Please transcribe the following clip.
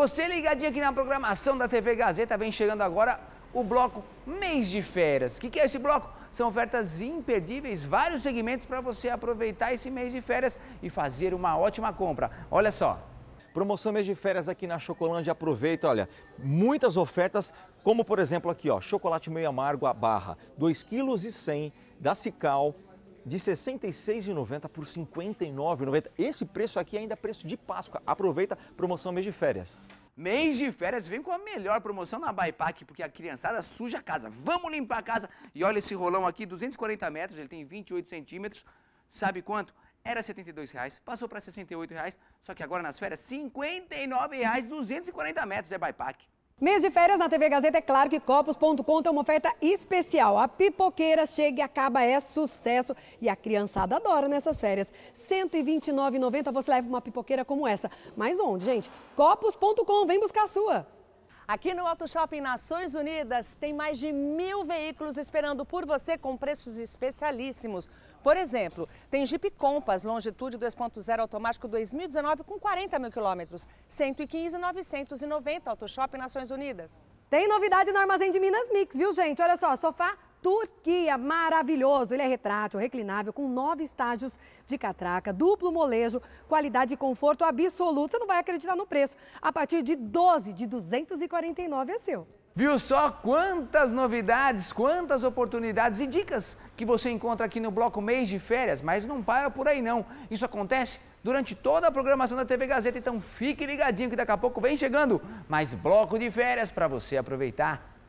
Você ligadinho aqui na programação da TV Gazeta, vem chegando agora o bloco Mês de Férias. O que, que é esse bloco? São ofertas imperdíveis, vários segmentos para você aproveitar esse mês de férias e fazer uma ótima compra. Olha só. Promoção mês de férias aqui na Chocolândia. Aproveita, olha, muitas ofertas, como por exemplo aqui, ó, chocolate meio amargo à barra, 2,1 kg da Cical, de 66,90 por 59,90. Esse preço aqui ainda é preço de Páscoa. Aproveita promoção mês de férias. Mês de férias vem com a melhor promoção na Bypack, porque a criançada suja a casa. Vamos limpar a casa. E olha esse rolão aqui, 240 metros, ele tem 28 centímetros. Sabe quanto? Era R$ reais, passou para R$ reais, só que agora nas férias, R$ 59,00, 240 metros, é Bypack. Mês de férias na TV Gazeta, é claro que copos.com tem uma oferta especial. A pipoqueira chega e acaba, é sucesso. E a criançada adora nessas férias. R$ 129,90 você leva uma pipoqueira como essa. Mas onde, gente? Copos.com, vem buscar a sua. Aqui no Auto Shopping Nações Unidas tem mais de mil veículos esperando por você com preços especialíssimos. Por exemplo, tem Jeep Compass longitude 2.0 automático 2019 com 40 mil quilômetros, 115,990 Auto Shopping Nações Unidas. Tem novidade no Armazém de Minas Mix, viu gente? Olha só, sofá Turquia, maravilhoso. Ele é retrátil, reclinável, com nove estágios de catraca, duplo molejo, qualidade e conforto absoluto. Você não vai acreditar no preço. A partir de 12 de 249 é seu. Viu só quantas novidades, quantas oportunidades e dicas que você encontra aqui no bloco Mês de Férias, mas não para por aí não. Isso acontece durante toda a programação da TV Gazeta, então fique ligadinho que daqui a pouco vem chegando mais bloco de férias para você aproveitar